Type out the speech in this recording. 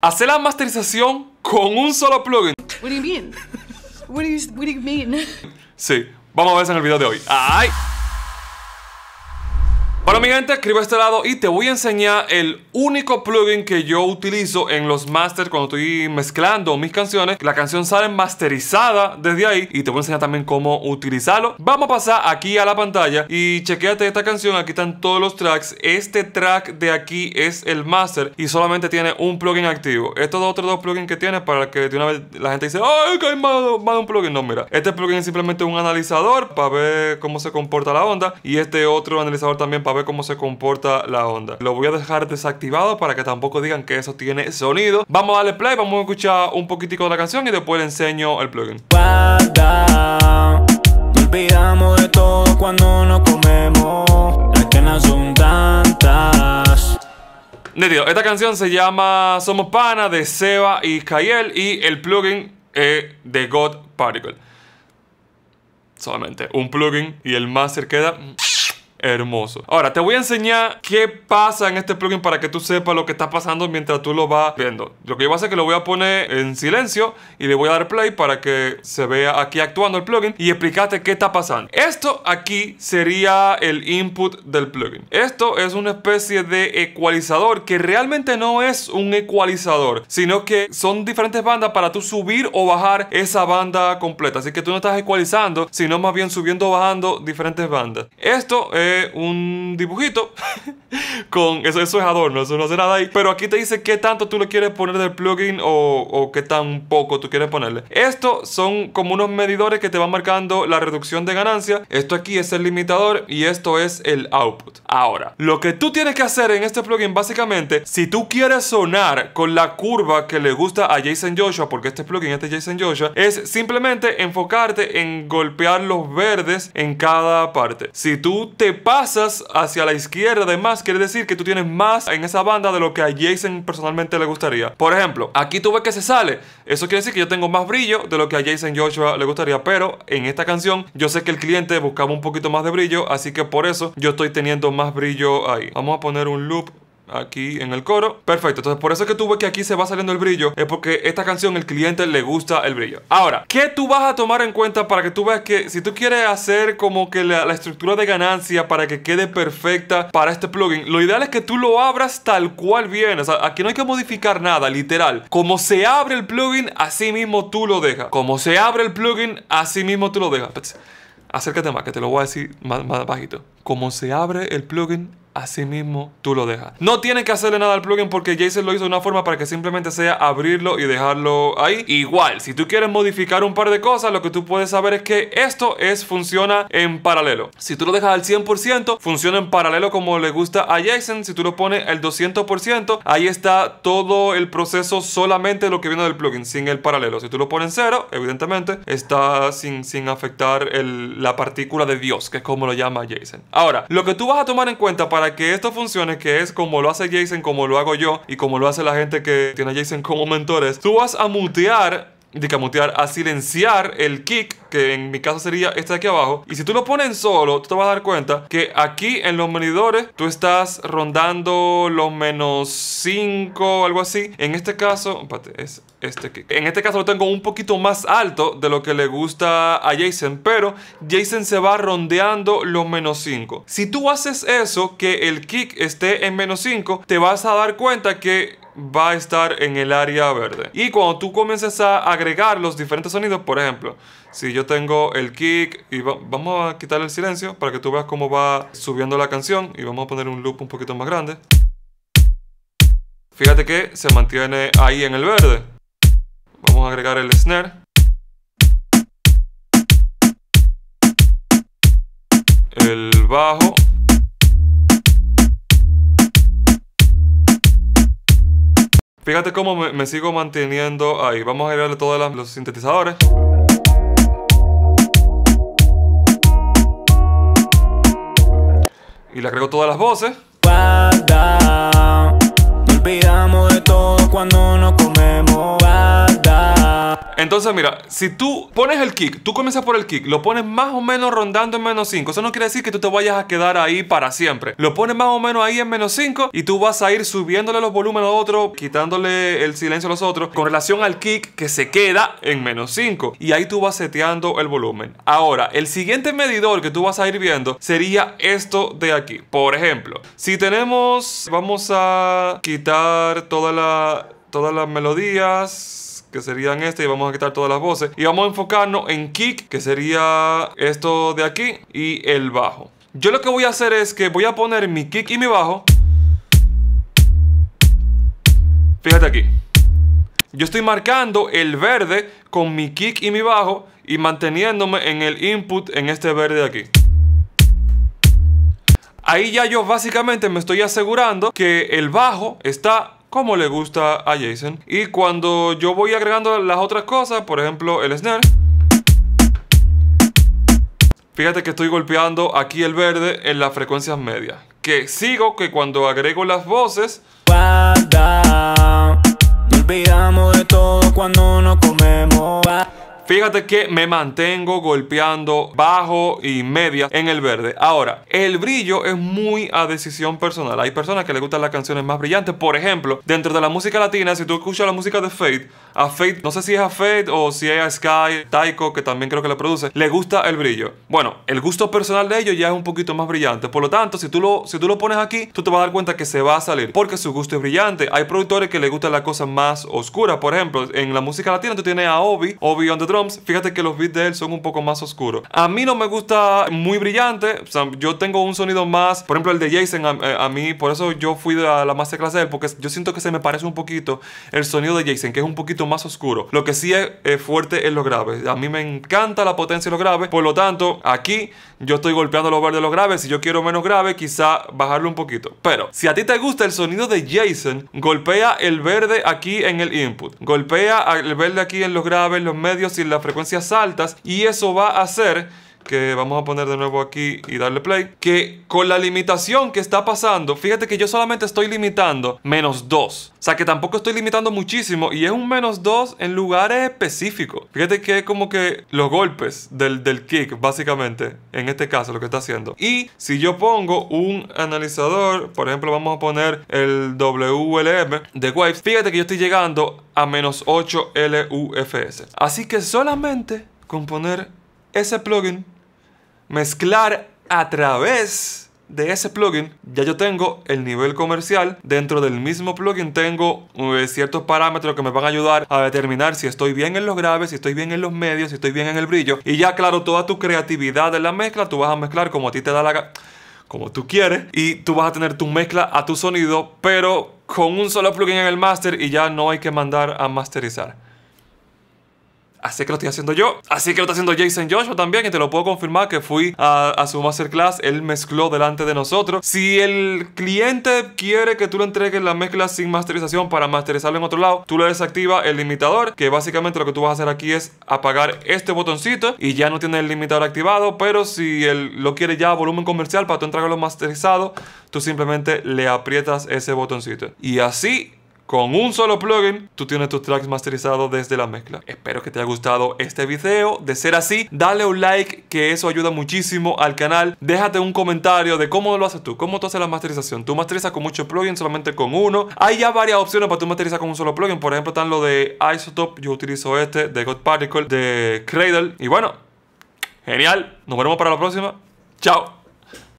Hacer la masterización con un solo plugin. What do you mean? What do you, what do you mean? Sí, vamos a ver eso en el video de hoy. ¡Ay! Bueno mi gente, escribo a este lado y te voy a enseñar el único plugin que yo utilizo en los masters cuando estoy mezclando mis canciones. La canción sale masterizada desde ahí y te voy a enseñar también cómo utilizarlo. Vamos a pasar aquí a la pantalla y chequéate esta canción, aquí están todos los tracks. Este track de aquí es el master y solamente tiene un plugin activo. Estos otros dos plugins que tiene para que de una vez la gente dice, ¡ay, que hay más, un plugin! No, mira, este plugin es simplemente un analizador para ver cómo se comporta la onda y este otro analizador también para ver cómo se comporta la onda. Lo voy a dejar desactivado para que tampoco digan que eso tiene sonido. Vamos a darle play, vamos a escuchar un poquitico de la canción y después le enseño el plugin. todo Esta canción se llama Somos Pana de Seba y Kayel y el plugin es de God Particle. Solamente un plugin y el master queda hermoso. Ahora, te voy a enseñar qué pasa en este plugin para que tú sepas lo que está pasando mientras tú lo vas viendo. Lo que yo voy a hacer es que lo voy a poner en silencio y le voy a dar play para que se vea aquí actuando el plugin y explicarte qué está pasando. Esto aquí sería el input del plugin. Esto es una especie de ecualizador que realmente no es un ecualizador, sino que son diferentes bandas para tú subir o bajar esa banda completa. Así que tú no estás ecualizando, sino más bien subiendo o bajando diferentes bandas. Esto es un dibujito con eso, eso es adorno, eso no hace nada ahí. Pero aquí te dice qué tanto tú le quieres poner del plugin o, o qué tan poco tú quieres ponerle. Esto son como unos medidores que te van marcando la reducción de ganancia. Esto aquí es el limitador y esto es el output. Ahora, lo que tú tienes que hacer en este plugin básicamente, si tú quieres sonar con la curva que le gusta a Jason Joshua, porque este plugin este Jason Joshua, es simplemente enfocarte en golpear los verdes en cada parte. Si tú te pasas hacia la izquierda de más quiere decir que tú tienes más en esa banda de lo que a Jason personalmente le gustaría. Por ejemplo, aquí tú ves que se sale. Eso quiere decir que yo tengo más brillo de lo que a Jason Joshua le gustaría. Pero en esta canción yo sé que el cliente buscaba un poquito más de brillo. Así que por eso yo estoy teniendo más brillo ahí. Vamos a poner un loop aquí en el coro. Perfecto, entonces por eso es que tú ves que aquí se va saliendo el brillo, es porque esta canción el cliente le gusta el brillo. Ahora, ¿qué tú vas a tomar en cuenta para que tú veas que si tú quieres hacer como que la, estructura de ganancia para que quede perfecta para este plugin, lo ideal es que tú lo abras tal cual viene, o sea, aquí no hay que modificar nada, literal. Como se abre el plugin, así mismo tú lo dejas. Como se abre el plugin, así mismo tú lo dejas. Acércate más, que te lo voy a decir más, más bajito. Como se abre el plugin, así mismo tú lo dejas. No tienes que hacerle nada al plugin porque Jason lo hizo de una forma para que simplemente sea abrirlo y dejarlo ahí. Igual, si tú quieres modificar un par de cosas, lo que tú puedes saber es que esto es funciona en paralelo. Si tú lo dejas al 100%, funciona en paralelo como le gusta a Jason. Si tú lo pones al 200%, ahí está todo el proceso solamente lo que viene del plugin, sin el paralelo. Si tú lo pones en cero, evidentemente está sin, sin afectar la partícula de Dios, que es como lo llama Jason. Ahora, lo que tú vas a tomar en cuenta para que esto funcione, que es como lo hace Jason, como lo hago yo y como lo hace la gente que tiene a Jason como mentores, tú vas a mutear de a silenciar el kick, que en mi caso sería este de aquí abajo. Y si tú lo pones solo, tú te vas a dar cuenta que aquí en los medidores tú estás rondando los menos 5, algo así. En este caso, es este kick. En este caso lo tengo un poquito más alto de lo que le gusta a Jason, pero Jason se va rondeando los menos 5. Si tú haces eso, que el kick esté en menos 5, te vas a dar cuenta que va a estar en el área verde. Y cuando tú comiences a agregar los diferentes sonidos, por ejemplo, si yo tengo el kick y vamos a quitar el silencio para que tú veas cómo va subiendo la canción y vamos a poner un loop un poquito más grande. Fíjate que se mantiene ahí en el verde. Vamos a agregar el snare. El bajo Fíjate cómo me, sigo manteniendo ahí. Vamos a agregarle todos los sintetizadores. Y le agrego todas las voces. de todo cuando nos comemos. Entonces, mira, si tú pones el kick, tú comienzas por el kick, lo pones más o menos rondando en menos 5. Eso no quiere decir que tú te vayas a quedar ahí para siempre. Lo pones más o menos ahí en menos 5 y tú vas a ir subiéndole los volúmenes a otros, quitándole el silencio a los otros, con relación al kick que se queda en menos 5. Y ahí tú vas seteando el volumen. Ahora, el siguiente medidor que tú vas a ir viendo sería esto de aquí. Por ejemplo, si tenemos, vamos a quitar todas las melodías que serían este, y vamos a quitar todas las voces. Y vamos a enfocarnos en kick, que sería esto de aquí, y el bajo. Yo lo que voy a hacer es que voy a poner mi kick y mi bajo. Fíjate aquí. Yo estoy marcando el verde con mi kick y mi bajo y manteniéndome en el input en este verde de aquí. Ahí ya yo básicamente me estoy asegurando que el bajo está como le gusta a Jason. Y cuando yo voy agregando las otras cosas, por ejemplo el snare, fíjate que estoy golpeando aquí el verde en las frecuencias medias. Que sigo que cuando agrego las voces... olvidamos de todo cuando comemos. Fíjate que me mantengo golpeando bajo y media en el verde. Ahora, el brillo es muy a decisión personal. Hay personas que les gustan las canciones más brillantes. Por ejemplo, dentro de la música latina, si tú escuchas la música de Fate, a Faith, no sé si es a Fate o si es a Sky, Taiko, que también creo que le produce, le gusta el brillo. Bueno, el gusto personal de ellos ya es un poquito más brillante. Por lo tanto, si tú lo, si tú lo pones aquí, tú te vas a dar cuenta que se va a salir porque su gusto es brillante. Hay productores que les gustan las cosas más oscuras. Por ejemplo, en la música latina tú tienes a Obi, Obi on the fíjate que los beats de él son un poco más oscuros. A mí no me gusta muy brillante, yo tengo un sonido más, por ejemplo, el de Jason, a, eh, mí, por eso yo fui a la masterclass de él, porque yo siento que se me parece un poquito el sonido de Jason, que es un poquito más oscuro. Lo que sí es, fuerte es los graves A mí me encanta la potencia de los graves, por lo tanto, aquí yo estoy golpeando los verdes los graves. Si yo quiero menos grave, quizá bajarlo un poquito. Pero si a ti te gusta el sonido de Jason, golpea el verde aquí en el input, golpea el verde aquí en los graves, los medios y las frecuencias altas y eso va a hacer que vamos a poner de nuevo aquí y darle play, que con la limitación que está pasando, fíjate que yo solamente estoy limitando menos 2. O sea que tampoco estoy limitando muchísimo y es un menos 2 en lugares específicos. Fíjate que es como que los golpes del, kick, básicamente, en este caso lo que está haciendo. Y si yo pongo un analizador, por ejemplo vamos a poner el WLM de Wipes, fíjate que yo estoy llegando a menos 8 LUFS. Así que solamente con poner ese plugin mezclar a través de ese plugin, ya yo tengo el nivel comercial. Dentro del mismo plugin tengo eh, ciertos parámetros que me van a ayudar a determinar si estoy bien en los graves, si estoy bien en los medios, si estoy bien en el brillo. Y ya, claro, toda tu creatividad de la mezcla, tú vas a mezclar como a ti te da la como tú quieres y tú vas a tener tu mezcla a tu sonido, pero con un solo plugin en el master y ya no hay que mandar a masterizar. Así que lo estoy haciendo yo. Así que lo está haciendo Jason Joshua también. Y te lo puedo confirmar que fui a, su masterclass. Él mezcló delante de nosotros. Si el cliente quiere que tú le entregues la mezcla sin masterización para masterizarlo en otro lado, tú le desactivas el limitador. Que básicamente lo que tú vas a hacer aquí es apagar este botoncito. Y ya no tiene el limitador activado. Pero si él lo quiere ya a volumen comercial para tú entregarlo masterizado, tú simplemente le aprietas ese botoncito. Y así con un solo plugin, tú tienes tus tracks masterizados desde la mezcla. Espero que te haya gustado este video. De ser así, dale un like, que eso ayuda muchísimo al canal. Déjate un comentario de cómo lo haces tú, cómo tú haces la masterización. Tú masterizas con muchos plugins, solamente con uno. Hay ya varias opciones para tú masterizar con un solo plugin. Por ejemplo, están lo de Isotope. Yo utilizo este, de God Particle, de Cradle. Y bueno, genial. Nos vemos para la próxima. Chao.